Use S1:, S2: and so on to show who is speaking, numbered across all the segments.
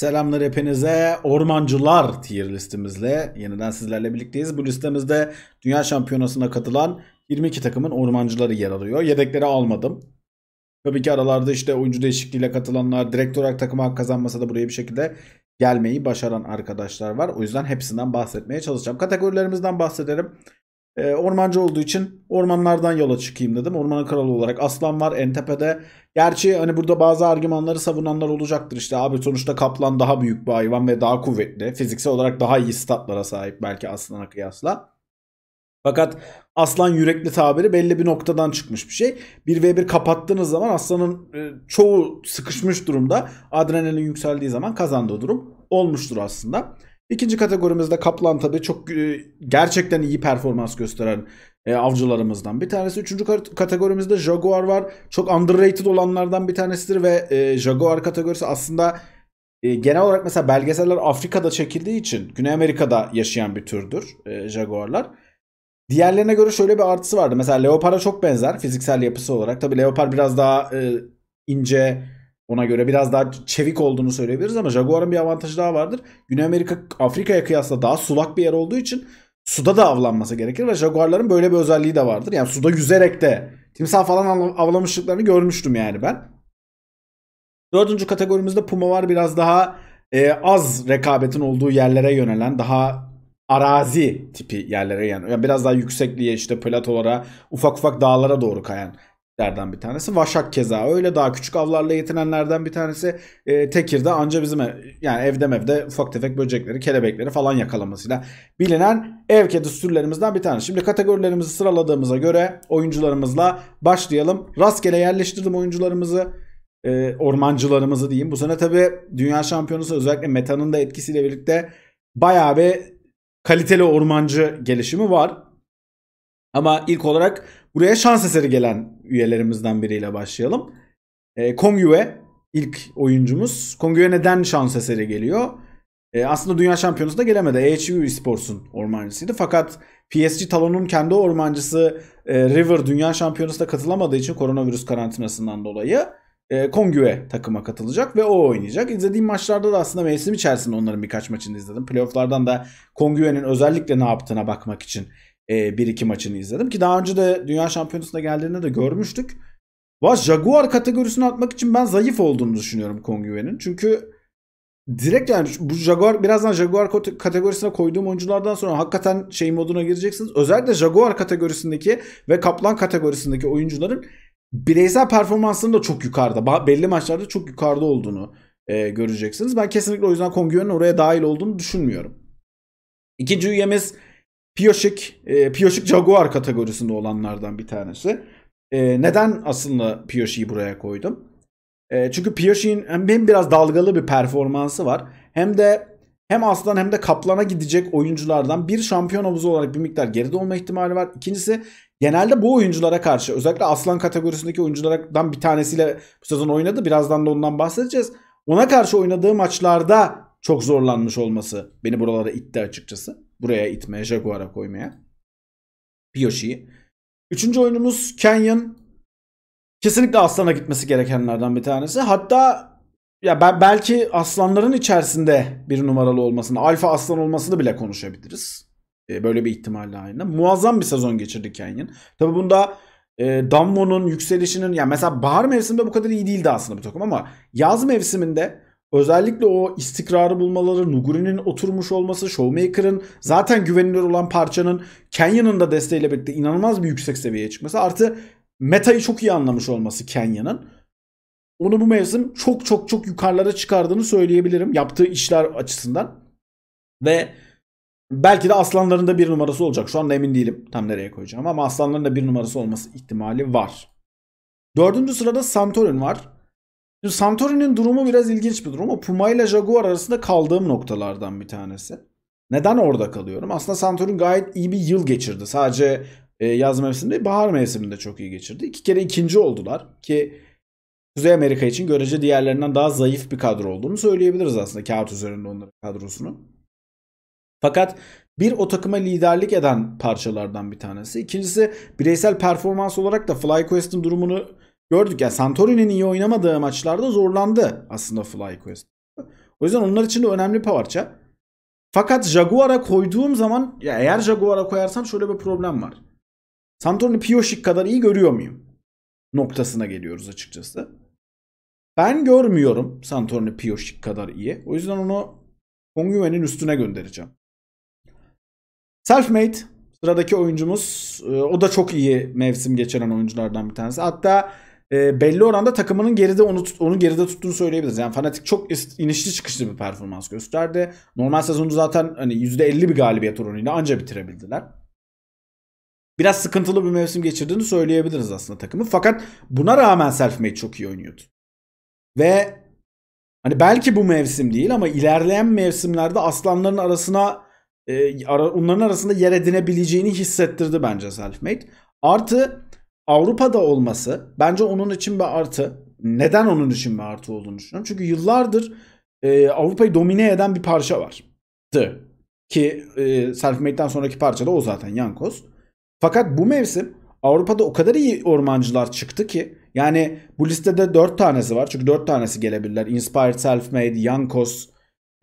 S1: Selamlar hepinize. Ormancılar tier listemizle yeniden sizlerle birlikteyiz. Bu listemizde Dünya Şampiyonası'na katılan 22 takımın ormancıları yer alıyor. Yedekleri almadım. Tabii ki aralarda işte oyuncu değişikliğiyle katılanlar, direkt olarak takıma hak kazanmasa da buraya bir şekilde gelmeyi başaran arkadaşlar var. O yüzden hepsinden bahsetmeye çalışacağım. Kategorilerimizden bahsedelim. E, ormancı olduğu için ormanlardan yola çıkayım dedim. Ormanın kralı olarak aslan var en tepede. Gerçi hani burada bazı argümanları savunanlar olacaktır. işte. abi sonuçta kaplan daha büyük bir hayvan ve daha kuvvetli. Fiziksel olarak daha iyi statlara sahip belki aslana kıyasla. Fakat aslan yürekli tabiri belli bir noktadan çıkmış bir şey. 1v1 kapattığınız zaman aslanın e, çoğu sıkışmış durumda. Adrenalin yükseldiği zaman kazandığı durum olmuştur aslında. İkinci kategorimizde Kaplan tabi çok e, gerçekten iyi performans gösteren e, avcılarımızdan bir tanesi. Üçüncü kategorimizde Jaguar var. Çok underrated olanlardan bir tanesidir ve e, Jaguar kategorisi aslında e, genel olarak mesela belgeseller Afrika'da çekildiği için Güney Amerika'da yaşayan bir türdür e, Jaguarlar. Diğerlerine göre şöyle bir artısı vardı. Mesela Leopar'a çok benzer fiziksel yapısı olarak. Tabi Leopar biraz daha e, ince ona göre biraz daha çevik olduğunu söyleyebiliriz ama Jaguar'ın bir avantajı daha vardır. Güney Amerika Afrika'ya kıyasla daha sulak bir yer olduğu için suda da avlanması gerekir ve Jaguar'ların böyle bir özelliği de vardır. Yani suda yüzerek de timsah falan avlamışlıklarını görmüştüm yani ben. Dördüncü kategorimizde Puma var biraz daha e, az rekabetin olduğu yerlere yönelen daha arazi tipi yerlere yani, biraz daha yüksekliğe işte platolara ufak ufak dağlara doğru kayan lerden bir tanesi. Vaşak keza öyle daha küçük avlarla yetinenlerden bir tanesi. E, Tekir'de anca bizim ev, yani evde evde ufak tefek böcekleri, kelebekleri falan yakalamasıyla bilinen ev kedisi türlerimizden bir tanesi. Şimdi kategorilerimizi sıraladığımıza göre oyuncularımızla başlayalım. Rastgele yerleştirdim oyuncularımızı. E, ormancılarımızı diyeyim. Bu sene tabi dünya şampiyonusu özellikle metanın da etkisiyle birlikte bayağı bir kaliteli ormancı gelişimi var. Ama ilk olarak Buraya şans eseri gelen üyelerimizden biriyle başlayalım. E, Kongyue ilk oyuncumuz. Kongyue neden şans eseri geliyor? E, aslında dünya şampiyonası da gelemedi. EHU Esports'un ormancısıydı. Fakat PSG Talon'un kendi ormancısı e, River dünya şampiyonasına katılamadığı için koronavirüs karantinasından dolayı e, Kongyue takıma katılacak ve o oynayacak. İzlediğim maçlarda da aslında mevsim içerisinde onların birkaç maçını izledim. Playoff'lardan da Kongyue'nin özellikle ne yaptığına bakmak için e, bir iki maçını izledim. Ki daha önce de Dünya Şampiyonası'na geldiğinde de görmüştük. Var Jaguar kategorisine atmak için ben zayıf olduğunu düşünüyorum Kongüven'in. Çünkü direkt yani bu Jaguar birazdan Jaguar kategorisine koyduğum oyunculardan sonra hakikaten şey moduna gireceksiniz. Özellikle Jaguar kategorisindeki ve Kaplan kategorisindeki oyuncuların bireysel performansının da çok yukarıda. Belli maçlarda çok yukarıda olduğunu e, göreceksiniz. Ben kesinlikle o yüzden Kongüven'in oraya dahil olduğunu düşünmüyorum. İkinci üyemiz Piyoşik, e, Piyoşik Jaguar kategorisinde olanlardan bir tanesi. E, neden aslında Piyoşik'i buraya koydum? E, çünkü Piyoşik'in hem biraz dalgalı bir performansı var. Hem de hem Aslan hem de Kaplan'a gidecek oyunculardan bir şampiyon havuzu olarak bir miktar geride olma ihtimali var. İkincisi genelde bu oyunculara karşı özellikle Aslan kategorisindeki oyunculardan bir tanesiyle bu sezon oynadı. Birazdan da ondan bahsedeceğiz. Ona karşı oynadığı maçlarda çok zorlanmış olması beni buralara itti açıkçası. Buraya itmeye, Jaguar'a koymaya. Piyoshi'yi. Üçüncü oyunumuz Canyon. Kesinlikle Aslan'a gitmesi gerekenlerden bir tanesi. Hatta ya ben belki aslanların içerisinde bir numaralı olmasını, alfa aslan olmasını bile konuşabiliriz. Ee, böyle bir ihtimalle aynı. Muazzam bir sezon geçirdi Canyon. Tabi bunda e, Dammo'nun yükselişinin ya mesela bahar mevsiminde bu kadar iyi değildi aslında bu takım ama yaz mevsiminde Özellikle o istikrarı bulmaları, Nuguri'nin oturmuş olması, Showmaker'ın zaten güvenilir olan parçanın Kenya'nın da desteğiyle birlikte inanılmaz bir yüksek seviyeye çıkması. Artı metayı çok iyi anlamış olması Kenya'nın. Onu bu mevsim çok çok çok yukarılara çıkardığını söyleyebilirim yaptığı işler açısından. Ve belki de aslanların da bir numarası olacak. Şu anda emin değilim tam nereye koyacağım ama aslanların da bir numarası olması ihtimali var. Dördüncü sırada Santorin var. Şimdi Santorini'nin durumu biraz ilginç bir durum. O Puma ile Jaguar arasında kaldığım noktalardan bir tanesi. Neden orada kalıyorum? Aslında Santorin gayet iyi bir yıl geçirdi. Sadece e, yaz mevsiminde bahar mevsiminde çok iyi geçirdi. İki kere ikinci oldular ki Kuzey Amerika için görece diğerlerinden daha zayıf bir kadro olduğunu söyleyebiliriz aslında kağıt üzerinde onların kadrosunu. Fakat bir o takıma liderlik eden parçalardan bir tanesi. İkincisi bireysel performans olarak da FlyQuest'in durumunu gördük. Yani Santorini'nin iyi oynamadığı maçlarda zorlandı aslında FlyQuest. O yüzden onlar için de önemli bir parça. Fakat Jaguar'a koyduğum zaman ya eğer Jaguar'a koyarsam şöyle bir problem var. Santorini Pioşik kadar iyi görüyor muyum? Noktasına geliyoruz açıkçası. Ben görmüyorum Santorini Pioşik kadar iyi. O yüzden onu Kongüven'in üstüne göndereceğim. Selfmade sıradaki oyuncumuz ee, o da çok iyi mevsim geçiren oyunculardan bir tanesi. Hatta e, belli oranda takımının geride onu tut, onu geride tuttuğunu söyleyebiliriz. Yani Fnatic çok inişli çıkışlı bir performans gösterdi. Normal sezonu zaten hani %50 bir galibiyet oranıyla anca bitirebildiler. Biraz sıkıntılı bir mevsim geçirdiğini söyleyebiliriz aslında takımı. Fakat buna rağmen Selfmade çok iyi oynuyordu. Ve hani belki bu mevsim değil ama ilerleyen mevsimlerde aslanların arasına e, ara, onların arasında yer edinebileceğini hissettirdi bence Selfmade. Artı Avrupa'da olması bence onun için bir artı. Neden onun için bir artı olduğunu düşünüyorum. Çünkü yıllardır e, Avrupa'yı domine eden bir parça var. Ki e, Selfmade'den sonraki parça da o zaten Yankos. Fakat bu mevsim Avrupa'da o kadar iyi ormancılar çıktı ki yani bu listede 4 tanesi var. Çünkü 4 tanesi gelebilirler. Inspired Selfmade, Yankos,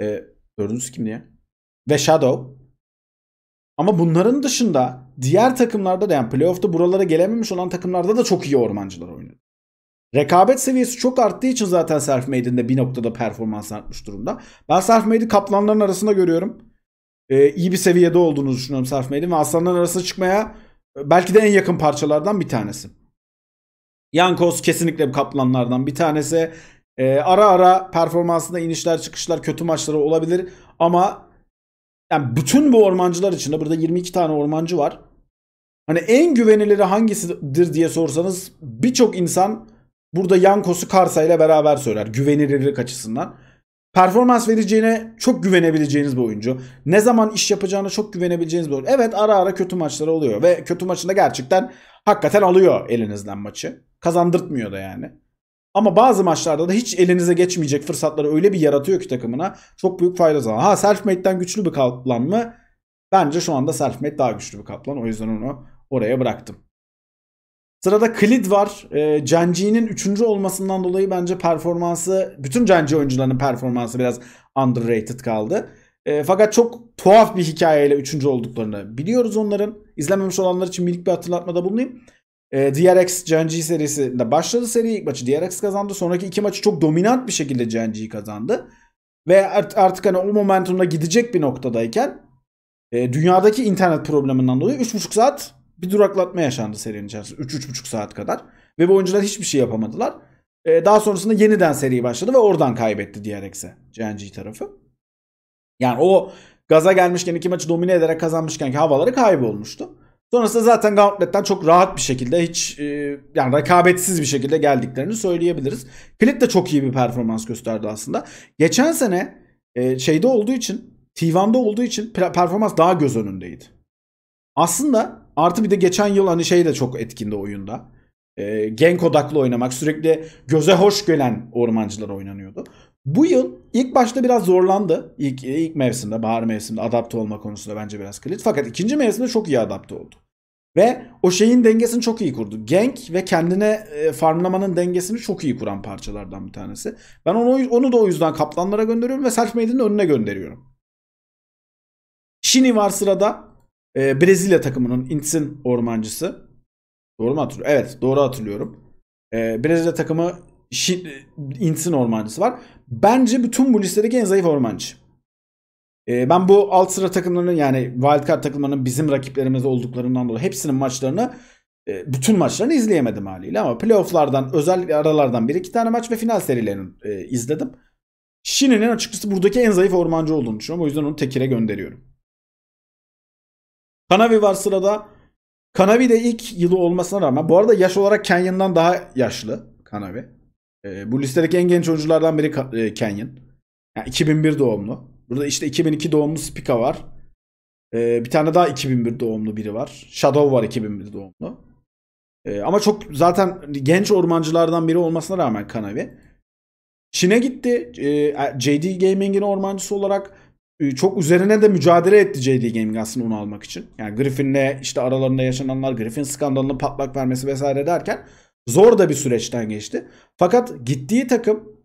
S1: e, dördüncüsü kimdi ya? Ve Shadow. Ama bunların dışında diğer takımlarda da yani playoff'ta buralara gelememiş olan takımlarda da çok iyi ormancılar oynadı. Rekabet seviyesi çok arttığı için zaten Self Made'in de bir noktada performans artmış durumda. Ben Self Made'i kaplanların arasında görüyorum. Ee, iyi bir seviyede olduğunu düşünüyorum Self Made'in ve aslanların arasına çıkmaya e, belki de en yakın parçalardan bir tanesi. Yankos kesinlikle kaplanlardan bir tanesi. Ee, ara ara performansında inişler çıkışlar kötü maçları olabilir ama yani bütün bu ormancılar içinde burada 22 tane ormancı var. Hani en güvenileri hangisidir diye sorsanız birçok insan burada Yankos'u Karsa ile beraber söyler güvenilirlik açısından. Performans vereceğine çok güvenebileceğiniz bir oyuncu. Ne zaman iş yapacağına çok güvenebileceğiniz bir oyuncu. Evet ara ara kötü maçları oluyor ve kötü maçında gerçekten hakikaten alıyor elinizden maçı. Kazandırtmıyor da yani. Ama bazı maçlarda da hiç elinize geçmeyecek fırsatları öyle bir yaratıyor ki takımına. Çok büyük fayda sağlıyor. Ha Selfmade'den güçlü bir kaplan mı? Bence şu anda Selfmade daha güçlü bir kaplan. O yüzden onu oraya bıraktım. Sırada Klid var. E, ee, Genji'nin 3. olmasından dolayı bence performansı, bütün Genji oyuncularının performansı biraz underrated kaldı. E, fakat çok tuhaf bir hikayeyle 3. olduklarını biliyoruz onların. İzlememiş olanlar için minik bir hatırlatmada bulunayım. E, ee, DRX GNG serisinde başladı seri. ilk maçı DRX kazandı. Sonraki iki maçı çok dominant bir şekilde GNG kazandı. Ve artık hani o momentumda gidecek bir noktadayken e, dünyadaki internet probleminden dolayı 3,5 saat bir duraklatma yaşandı serinin içerisinde. 3-3,5 saat kadar. Ve bu oyuncular hiçbir şey yapamadılar. E, daha sonrasında yeniden seri başladı ve oradan kaybetti DRX'e. GNG tarafı. Yani o gaza gelmişken iki maçı domine ederek kazanmışken ki havaları kaybolmuştu. Sonrasında zaten Gauntlet'ten çok rahat bir şekilde hiç e, yani rekabetsiz bir şekilde geldiklerini söyleyebiliriz. Click de çok iyi bir performans gösterdi aslında. Geçen sene e, şeyde olduğu için T1'da olduğu için performans daha göz önündeydi. Aslında artı bir de geçen yıl hani şey de çok etkindi oyunda. E, genk odaklı oynamak sürekli göze hoş gelen ormancılar oynanıyordu. Bu yıl ilk başta biraz zorlandı. İlk, ilk mevsimde, bahar mevsiminde adapte olma konusunda bence biraz kilit. Fakat ikinci mevsimde çok iyi adapte oldu. Ve o şeyin dengesini çok iyi kurdu. Genk ve kendine e, farmlamanın dengesini çok iyi kuran parçalardan bir tanesi. Ben onu, onu da o yüzden kaplanlara gönderiyorum ve Self Maiden'in önüne gönderiyorum. Şini var sırada. E, Brezilya takımının Ints'in ormancısı. Doğru mu hatırlıyorum? Evet doğru hatırlıyorum. E, Brezilya takımı Şi, insin ormancısı var. Bence bütün bu listedeki en zayıf ormancı. Ee, ben bu alt sıra takımlarının yani wildcard takımlarının bizim rakiplerimiz olduklarından dolayı hepsinin maçlarını e, bütün maçlarını izleyemedim haliyle ama playofflardan özellikle aralardan bir iki tane maç ve final serilerini e, izledim. Şine'nin açıkçası buradaki en zayıf ormancı olduğunu düşünüyorum. O yüzden onu tekire gönderiyorum. Kanavi var sırada. Kanavi de ilk yılı olmasına rağmen bu arada yaş olarak Kenyon'dan daha yaşlı Kanavi. E, bu listedeki en genç oyunculardan biri e, Yani 2001 doğumlu. Burada işte 2002 doğumlu Spika var. E, bir tane daha 2001 doğumlu biri var. Shadow var 2001 doğumlu. E, ama çok zaten genç ormancılardan biri olmasına rağmen Kanavi. Çin'e gitti. E, JD Gaming'in ormancısı olarak e, çok üzerine de mücadele etti JD Gaming aslında onu almak için. Yani Griffin'le işte aralarında yaşananlar, Griffin skandalının patlak vermesi vesaire derken Zor da bir süreçten geçti. Fakat gittiği takım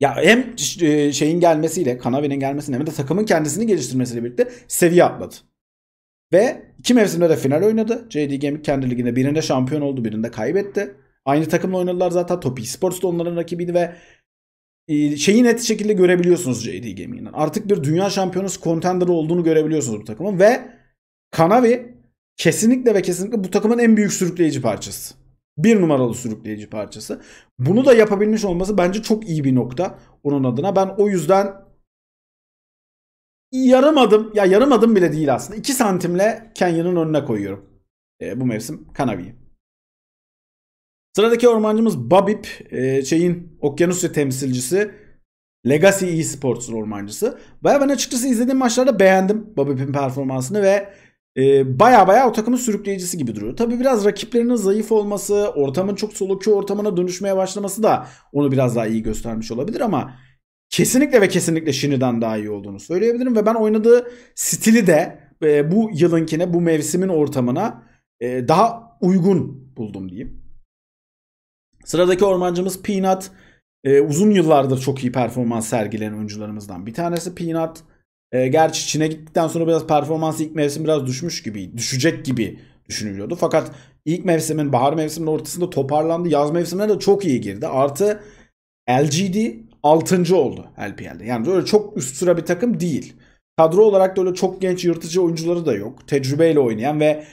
S1: ya hem e, şeyin gelmesiyle, Kanavi'nin gelmesiyle hem de takımın kendisini geliştirmesiyle birlikte seviye atladı. Ve iki mevsimde de final oynadı. JD Gaming kendi liginde birinde şampiyon oldu, birinde kaybetti. Aynı takımla oynadılar zaten. Topi Sports da onların rakibiydi ve e, şeyi net şekilde görebiliyorsunuz JD Gaming'den. Artık bir dünya şampiyonası contender olduğunu görebiliyorsunuz bu takımın ve Kanavi kesinlikle ve kesinlikle bu takımın en büyük sürükleyici parçası. Bir numaralı sürükleyici parçası. Bunu da yapabilmiş olması bence çok iyi bir nokta onun adına. Ben o yüzden yarım adım ya yarım adım bile değil aslında. 2 santimle Kenya'nın önüne koyuyorum. E, bu mevsim Kanavi'yi. Sıradaki ormancımız Babip. E, şeyin Okyanusya temsilcisi. Legacy eSports'un ormancısı. Baya ben açıkçası izlediğim maçlarda beğendim Babip'in performansını ve baya ee, baya o takımın sürükleyicisi gibi duruyor. Tabi biraz rakiplerinin zayıf olması, ortamın çok solukçu ortamına dönüşmeye başlaması da onu biraz daha iyi göstermiş olabilir ama kesinlikle ve kesinlikle Shinry'den daha iyi olduğunu söyleyebilirim ve ben oynadığı stili de e, bu yılınkine, bu mevsimin ortamına e, daha uygun buldum diyeyim. Sıradaki ormancımız Peanut. E, uzun yıllardır çok iyi performans sergileyen oyuncularımızdan bir tanesi Peanut. E, gerçi Çin'e gittikten sonra biraz performansı ilk mevsim biraz düşmüş gibi, düşecek gibi düşünülüyordu. Fakat ilk mevsimin, bahar mevsiminin ortasında toparlandı. Yaz mevsimine de çok iyi girdi. Artı LGD 6. oldu LPL'de. Yani öyle çok üst sıra bir takım değil. Kadro olarak da öyle çok genç yırtıcı oyuncuları da yok. Tecrübeyle oynayan ve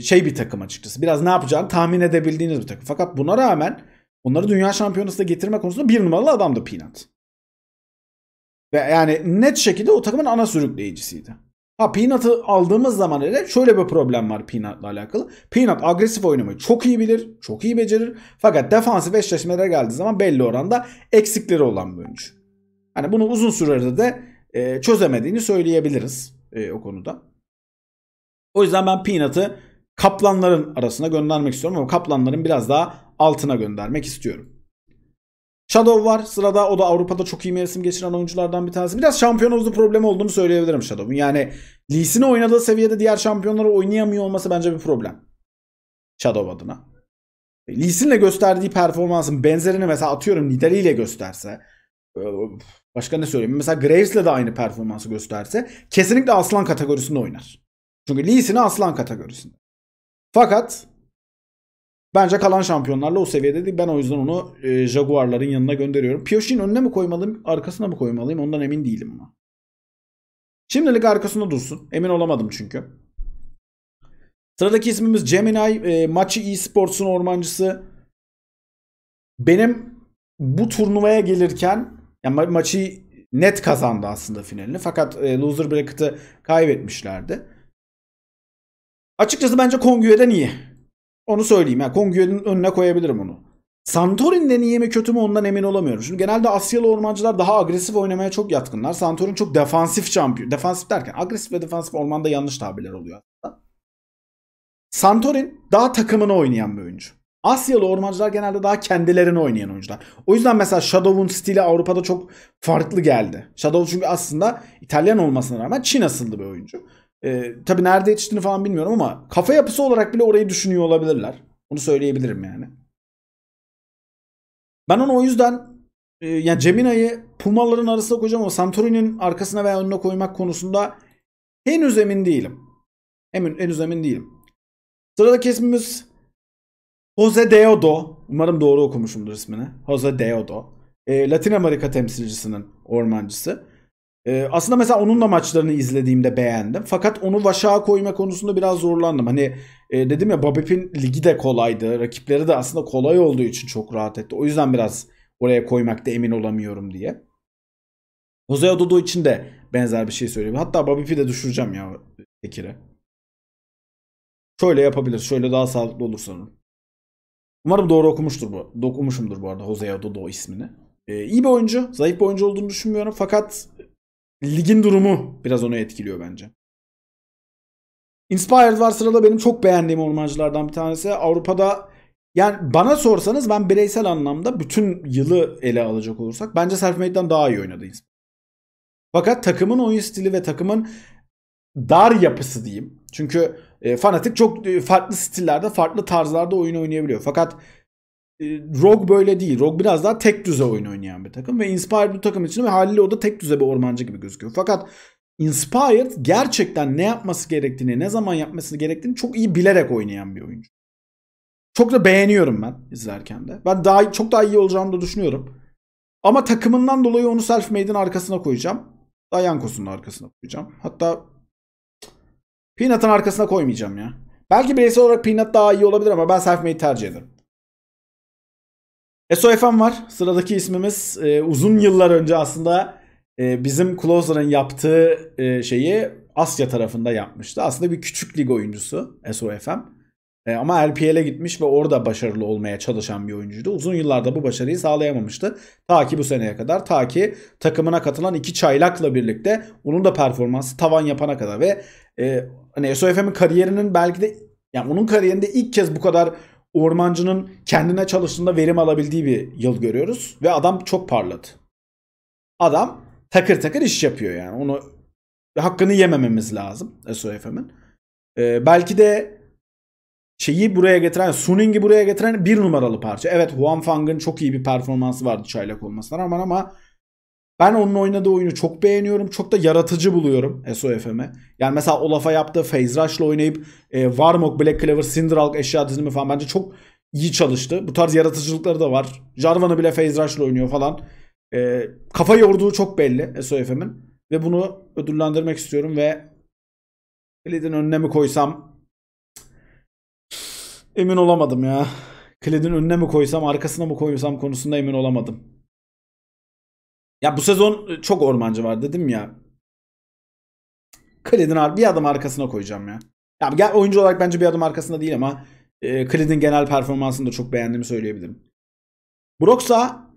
S1: şey bir takım açıkçası. Biraz ne yapacağını tahmin edebildiğiniz bir takım. Fakat buna rağmen onları dünya şampiyonasına getirme konusunda bir numaralı adamdı Peanut. Ve yani net şekilde o takımın ana sürükleyicisiydi. Ha Peanut'ı aldığımız zaman öyle şöyle bir problem var Peanut'la alakalı. Peanut agresif oynamayı çok iyi bilir, çok iyi becerir. Fakat defansif eşleşmelere geldiği zaman belli oranda eksikleri olan bir oyuncu. Hani bunu uzun sürede de e, çözemediğini söyleyebiliriz e, o konuda. O yüzden ben Peanut'ı kaplanların arasına göndermek istiyorum ama kaplanların biraz daha altına göndermek istiyorum. Shadow var sırada. O da Avrupa'da çok iyi mevsim geçiren oyunculardan bir tanesi. Biraz şampiyon havuzu problemi olduğunu söyleyebilirim Shadow'un. Yani Lee'sini oynadığı seviyede diğer şampiyonları oynayamıyor olması bence bir problem. Shadow adına. E, Lee'sinle gösterdiği performansın benzerini mesela atıyorum Nidali ile gösterse. E, başka ne söyleyeyim? Mesela Graves'le de aynı performansı gösterse kesinlikle aslan kategorisinde oynar. Çünkü Lee'sini aslan kategorisinde. Fakat Bence kalan şampiyonlarla o seviyede değil. Ben o yüzden onu e, Jaguar'ların yanına gönderiyorum. Pioşin önüne mi koymalıyım, arkasına mı koymalıyım? Ondan emin değilim ama. Şimdilik arkasında dursun. Emin olamadım çünkü. Sıradaki ismimiz Gemini. E, Maçı eSports'un ormancısı. Benim bu turnuvaya gelirken yani ma- maçı net kazandı aslında finalini. Fakat e, loser bracket'ı kaybetmişlerdi. Açıkçası bence Kongüe'den iyi. Onu söyleyeyim. Yani Kongyo'nun önüne koyabilirim onu. Santorin'den iyi mi kötü mü ondan emin olamıyorum. Çünkü genelde Asyalı ormancılar daha agresif oynamaya çok yatkınlar. Santorin çok defansif şampiyon. Defansif derken agresif ve defansif ormanda yanlış tabirler oluyor aslında. Santorin daha takımını oynayan bir oyuncu. Asyalı ormancılar genelde daha kendilerini oynayan oyuncular. O yüzden mesela Shadow'un stili Avrupa'da çok farklı geldi. Shadow çünkü aslında İtalyan olmasına rağmen Çin asıllı bir oyuncu. E, tabii nerede yetiştiğini falan bilmiyorum ama kafa yapısı olarak bile orayı düşünüyor olabilirler. Onu söyleyebilirim yani. Ben onu o yüzden e, yani Cemina'yı Pumaların arasına koyacağım ama Santorini'nin arkasına veya önüne koymak konusunda henüz emin değilim. Emin, henüz emin değilim. Sırada ismimiz Jose Deodo. Umarım doğru okumuşumdur ismini. Jose Deodo. E, Latin Amerika temsilcisinin ormancısı. Ee, aslında mesela onun da maçlarını izlediğimde beğendim. Fakat onu vaşağa koyma konusunda biraz zorlandım. Hani e, dedim ya Babip'in ligi de kolaydı. Rakipleri de aslında kolay olduğu için çok rahat etti. O yüzden biraz oraya koymakta emin olamıyorum diye. Jose Ododo için de benzer bir şey söylüyorum. Hatta Babip'i de düşüreceğim ya Tekir'e. Şöyle yapabilir. Şöyle daha sağlıklı olur sanırım. Umarım doğru okumuştur bu. Dokumuşumdur bu arada Jose Ododo ismini. Ee, iyi bir oyuncu. Zayıf bir oyuncu olduğunu düşünmüyorum. Fakat ligin durumu biraz onu etkiliyor bence. Inspired var sırada benim çok beğendiğim ormancılardan bir tanesi. Avrupa'da yani bana sorsanız ben bireysel anlamda bütün yılı ele alacak olursak bence Selfmade'den daha iyi oynadı Fakat takımın oyun stili ve takımın dar yapısı diyeyim. Çünkü e, Fanatic çok e, farklı stillerde, farklı tarzlarda oyun oynayabiliyor. Fakat ee, Rogue böyle değil. Rogue biraz daha tek düze oyun oynayan bir takım ve Inspired bu takım için ve haliyle o da tek düze bir ormancı gibi gözüküyor. Fakat Inspired gerçekten ne yapması gerektiğini, ne zaman yapması gerektiğini çok iyi bilerek oynayan bir oyuncu. Çok da beğeniyorum ben izlerken de. Ben daha çok daha iyi olacağını da düşünüyorum. Ama takımından dolayı onu self arkasına koyacağım. Dayanko'sunun arkasına koyacağım. Hatta Peanut'ın arkasına koymayacağım ya. Belki bireysel olarak Peanut daha iyi olabilir ama ben self tercih ederim. SOFM var. Sıradaki ismimiz e, uzun yıllar önce aslında e, bizim Closer'ın yaptığı e, şeyi Asya tarafında yapmıştı. Aslında bir küçük lig oyuncusu SOFM. E, ama LPL'e gitmiş ve orada başarılı olmaya çalışan bir oyuncuydu. Uzun yıllarda bu başarıyı sağlayamamıştı. Ta ki bu seneye kadar. Ta ki takımına katılan iki çaylakla birlikte onun da performansı tavan yapana kadar ve e, hani SOFM'in kariyerinin belki de yani onun kariyerinde ilk kez bu kadar ormancının kendine çalıştığında verim alabildiği bir yıl görüyoruz. Ve adam çok parladı. Adam takır takır iş yapıyor yani. Onu hakkını yemememiz lazım SOFM'in. Ee, belki de şeyi buraya getiren, Suning'i buraya getiren bir numaralı parça. Evet Huan Fang'ın çok iyi bir performansı vardı çaylak olmasına rağmen ama ben onun oynadığı oyunu çok beğeniyorum. Çok da yaratıcı buluyorum SOFM'e. Yani mesela Olaf'a yaptığı Phase Rush'la oynayıp e, Warmog, Black Clover, Cinderalk eşya dizilimi falan bence çok iyi çalıştı. Bu tarz yaratıcılıkları da var. Jarvan'ı bile Phase Rush'la oynuyor falan. E, kafa yorduğu çok belli SOFM'in. Ve bunu ödüllendirmek istiyorum ve Kled'in önüne mi koysam emin olamadım ya. Kled'in önüne mi koysam arkasına mı koysam konusunda emin olamadım. Ya bu sezon e, çok ormancı var dedim ya. Kledin bir adım arkasına koyacağım ya. Ya gel oyuncu olarak bence bir adım arkasında değil ama Kledin e, genel performansını da çok beğendiğimi söyleyebilirim. Brox'a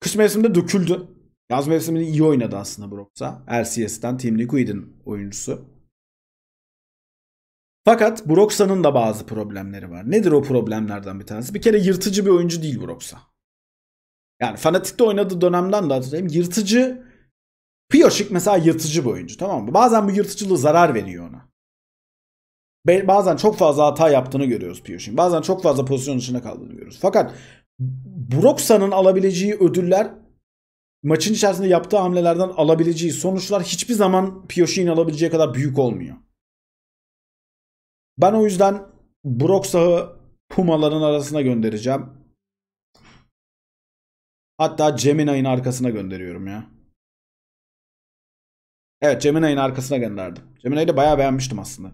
S1: kış mevsiminde döküldü. Yaz mevsiminde iyi oynadı aslında Brox'a. RCS'den Team Liquid'in oyuncusu. Fakat Broxa'nın da bazı problemleri var. Nedir o problemlerden bir tanesi? Bir kere yırtıcı bir oyuncu değil Broxa. Yani Fanatik'te oynadığı dönemden de hatırlayayım. Yırtıcı Piyoşik mesela yırtıcı bir oyuncu tamam mı? Bazen bu yırtıcılığı zarar veriyor ona. Bazen çok fazla hata yaptığını görüyoruz Piyoşik'in. Bazen çok fazla pozisyon dışında kaldığını görüyoruz. Fakat broksanın alabileceği ödüller maçın içerisinde yaptığı hamlelerden alabileceği sonuçlar hiçbir zaman Piyoşik'in alabileceği kadar büyük olmuyor. Ben o yüzden Broxa'yı Pumaların arasına göndereceğim. Hatta Gemini'nin arkasına gönderiyorum ya. Evet Gemini'nin arkasına gönderdim. Gemini'yi de bayağı beğenmiştim aslında.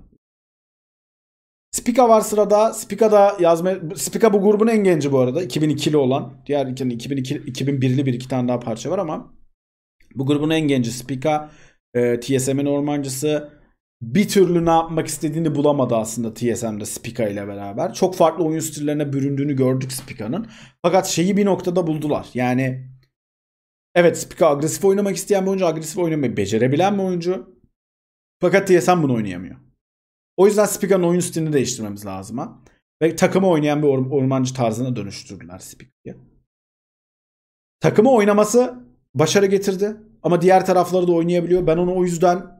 S1: Spika var sırada. Spika da yazma Spika bu grubun en genci bu arada. 2002'li olan. Diğer 2002 2001'li bir iki tane daha parça var ama bu grubun en genci Spika e, TSM'in ormancısı, bir türlü ne yapmak istediğini bulamadı aslında TSM'de Spica ile beraber. Çok farklı oyun stillerine büründüğünü gördük Spica'nın. Fakat şeyi bir noktada buldular. Yani evet Spica agresif oynamak isteyen bir oyuncu, agresif oynamayı becerebilen bir oyuncu. Fakat TSM bunu oynayamıyor. O yüzden Spica'nın oyun stilini değiştirmemiz lazım. Ha? Ve takımı oynayan bir or- ormancı tarzına dönüştürdüler Spica'yı. Takımı oynaması başarı getirdi. Ama diğer tarafları da oynayabiliyor. Ben onu o yüzden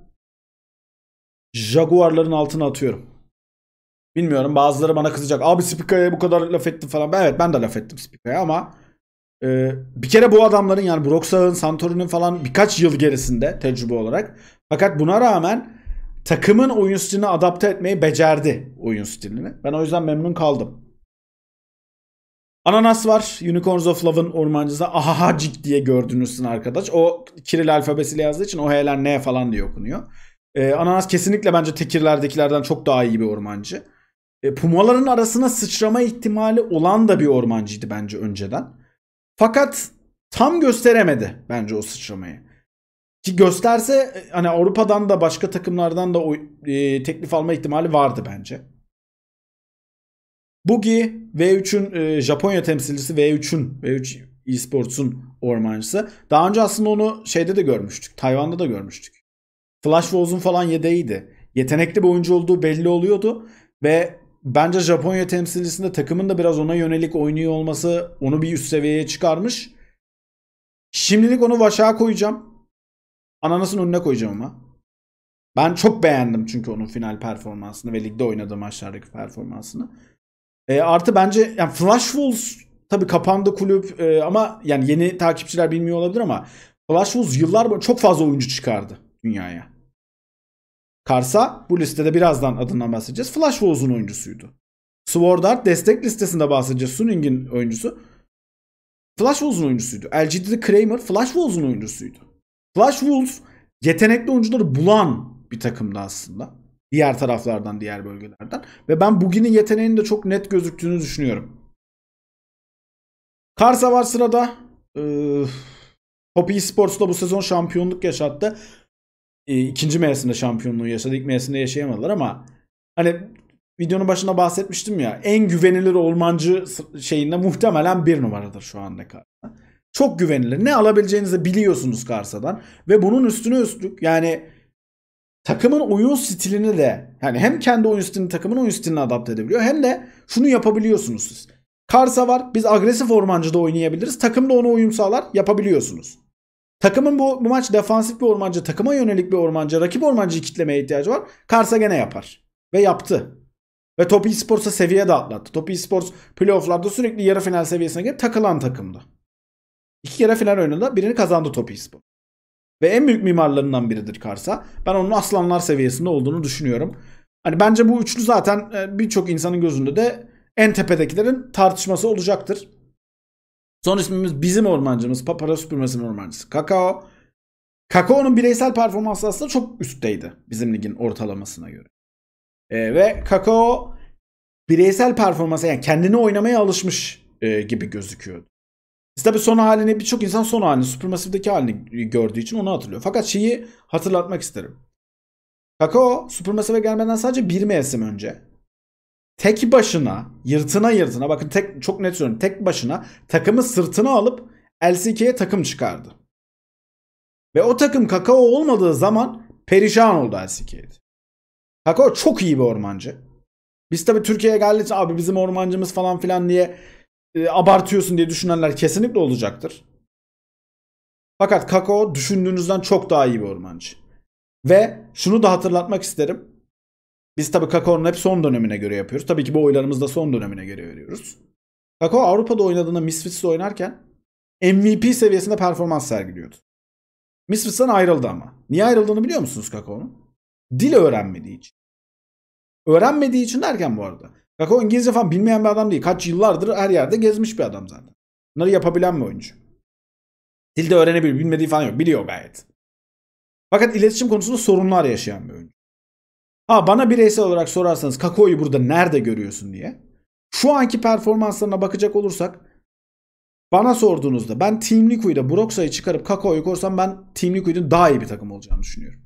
S1: Jaguar'ların altına atıyorum. Bilmiyorum bazıları bana kızacak. Abi Spika'ya bu kadar laf ettim falan. Evet ben de laf ettim Spika'ya ama e, bir kere bu adamların yani Broxah'ın, Santorini'nin falan birkaç yıl gerisinde tecrübe olarak. Fakat buna rağmen takımın oyun stilini adapte etmeyi becerdi oyun stilini. Ben o yüzden memnun kaldım. Ananas var. Unicorns of Love'ın ormancısında ahahacik diye gördünüzsün arkadaş. O Kiril alfabesiyle yazdığı için o heyler ne falan diye okunuyor. E, Ananas kesinlikle bence tekirlerdekilerden çok daha iyi bir ormancı. E, pumaların arasına sıçrama ihtimali olan da bir ormancıydı bence önceden. Fakat tam gösteremedi bence o sıçramayı. Ki gösterse e, hani Avrupa'dan da başka takımlardan da o, e, teklif alma ihtimali vardı bence. Bugi V3'ün e, Japonya temsilcisi V3'ün V3 Esports'un ormancısı. Daha önce aslında onu şeyde de görmüştük. Tayvan'da da görmüştük. Flash Woz'un falan yedeğiydi. Yetenekli bir oyuncu olduğu belli oluyordu ve bence Japonya temsilcisinde takımın da biraz ona yönelik oynuyor olması onu bir üst seviyeye çıkarmış. Şimdilik onu başa koyacağım. Ananasın önüne koyacağım ama. Ben çok beğendim çünkü onun final performansını ve ligde oynadığı maçlardaki performansını. E, artı bence yani Flash Wolves tabii kapandı kulüp e, ama yani yeni takipçiler bilmiyor olabilir ama Flash Wolves yıllar boyunca çok fazla oyuncu çıkardı dünyaya. Karsa bu listede birazdan adından bahsedeceğiz. Flash Wolves'un oyuncusuydu. Sword Art destek listesinde bahsedeceğiz. Suning'in oyuncusu. Flash Wolves'un oyuncusuydu. LGD'de Kramer Flash Wolves'un oyuncusuydu. Flash Wolves yetenekli oyuncuları bulan bir takımdı aslında. Diğer taraflardan, diğer bölgelerden. Ve ben Bugi'nin yeteneğinin de çok net gözüktüğünü düşünüyorum. Karsa var sırada. Ee, Hopi Sports'la bu sezon şampiyonluk yaşattı e, ikinci meyasında şampiyonluğu yaşadı. İlk mevsimde yaşayamadılar ama hani videonun başında bahsetmiştim ya en güvenilir ormancı şeyinde muhtemelen bir numaradır şu anda Karsa. Çok güvenilir. Ne alabileceğinizi biliyorsunuz Karsa'dan ve bunun üstüne üstlük yani takımın oyun stilini de yani hem kendi oyun stilini takımın oyun stilini adapte edebiliyor hem de şunu yapabiliyorsunuz siz. Karsa var biz agresif ormancıda oynayabiliriz. Takım da ona uyum sağlar yapabiliyorsunuz. Takımın bu, bu maç defansif bir ormancı takıma yönelik bir ormancı rakip ormancıyı kitlemeye ihtiyacı var. Karsa gene yapar. Ve yaptı. Ve Topi Esports'a seviye de atlattı. Topi Esports playofflarda sürekli yarı final seviyesine gelip takılan takımdı. İki kere final oynadı. Birini kazandı Topi Esports. Ve en büyük mimarlarından biridir Karsa. Ben onun aslanlar seviyesinde olduğunu düşünüyorum. Hani bence bu üçlü zaten e, birçok insanın gözünde de en tepedekilerin tartışması olacaktır. Son ismimiz bizim ormancımız. Papara süpürmesinin ormancısı. Kakao. Kakao'nun bireysel performansı aslında çok üstteydi. Bizim ligin ortalamasına göre. E, ve Kakao bireysel performansı yani kendini oynamaya alışmış e, gibi gözüküyordu. Biz tabii son halini birçok insan son halini, Supermassive'deki halini gördüğü için onu hatırlıyor. Fakat şeyi hatırlatmak isterim. Kakao Supermassive'e gelmeden sadece bir mevsim önce tek başına yırtına yırtına bakın tek çok net söylüyorum tek başına takımı sırtına alıp LCK'ye takım çıkardı. Ve o takım kakao olmadığı zaman perişan oldu LCK'de. Kakao çok iyi bir ormancı. Biz tabi Türkiye'ye geldiğimiz abi bizim ormancımız falan filan diye e, abartıyorsun diye düşünenler kesinlikle olacaktır. Fakat kakao düşündüğünüzden çok daha iyi bir ormancı. Ve şunu da hatırlatmak isterim. Biz tabii Kako'nun hep son dönemine göre yapıyoruz. Tabii ki bu oylarımızı da son dönemine göre veriyoruz. Kakao Avrupa'da oynadığında Misfits'le oynarken MVP seviyesinde performans sergiliyordu. Misfits'ten ayrıldı ama. Niye ayrıldığını biliyor musunuz Kako'nun? Dil öğrenmediği için. Öğrenmediği için derken bu arada. Kakao İngilizce falan bilmeyen bir adam değil. Kaç yıllardır her yerde gezmiş bir adam zaten. Bunları yapabilen bir oyuncu. Dil de öğrenebilir, bilmediği falan yok. Biliyor gayet. Fakat iletişim konusunda sorunlar yaşayan bir oyuncu. Ha bana bireysel olarak sorarsanız Kako'yu burada nerede görüyorsun diye. Şu anki performanslarına bakacak olursak bana sorduğunuzda ben Team Liquid'e Broxa'yı çıkarıp Kako'yu korsam ben Team Liquid'in daha iyi bir takım olacağını düşünüyorum.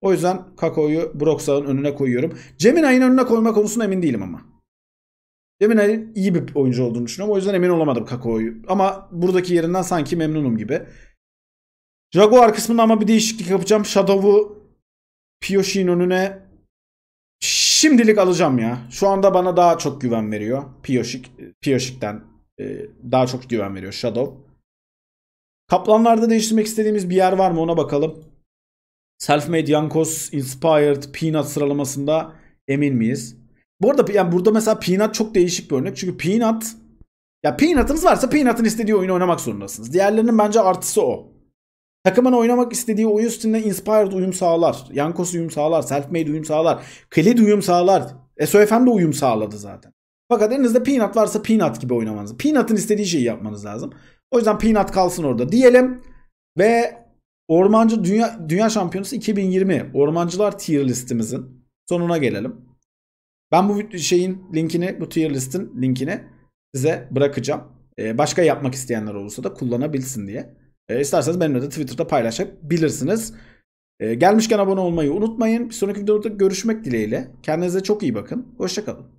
S1: O yüzden Kako'yu Broxa'nın önüne koyuyorum. Gemini'nin önüne koyma konusunda emin değilim ama. Gemini'nin iyi bir oyuncu olduğunu düşünüyorum. O yüzden emin olamadım Kako'yu. Ama buradaki yerinden sanki memnunum gibi. Jaguar kısmında ama bir değişiklik yapacağım. Shadow'u Piyoshi'nin önüne şimdilik alacağım ya. Şu anda bana daha çok güven veriyor. Piyoshik, Piyoshik'ten e, daha çok güven veriyor Shadow. Kaplanlarda değiştirmek istediğimiz bir yer var mı ona bakalım. Selfmade Yankos Inspired Peanut sıralamasında emin miyiz? Bu arada yani burada mesela Peanut çok değişik bir örnek. Çünkü Peanut ya Peanut'ınız varsa Peanut'ın istediği oyunu oynamak zorundasınız. Diğerlerinin bence artısı o. Takımın oynamak istediği oyun stiline inspired uyum sağlar. Yankos uyum sağlar. Selfmade uyum sağlar. Khalid uyum sağlar. SOFM de uyum sağladı zaten. Fakat elinizde Peanut varsa Peanut gibi oynamanız. Peanut'ın istediği şeyi yapmanız lazım. O yüzden Peanut kalsın orada diyelim. Ve Ormancı Dünya, Dünya Şampiyonası 2020 Ormancılar tier listimizin sonuna gelelim. Ben bu şeyin linkini, bu tier listin linkini size bırakacağım. Ee, başka yapmak isteyenler olursa da kullanabilsin diye. E, isterseniz benimle de Twitter'da paylaşabilirsiniz. E, gelmişken abone olmayı unutmayın. Bir sonraki videoda görüşmek dileğiyle. Kendinize çok iyi bakın. Hoşçakalın.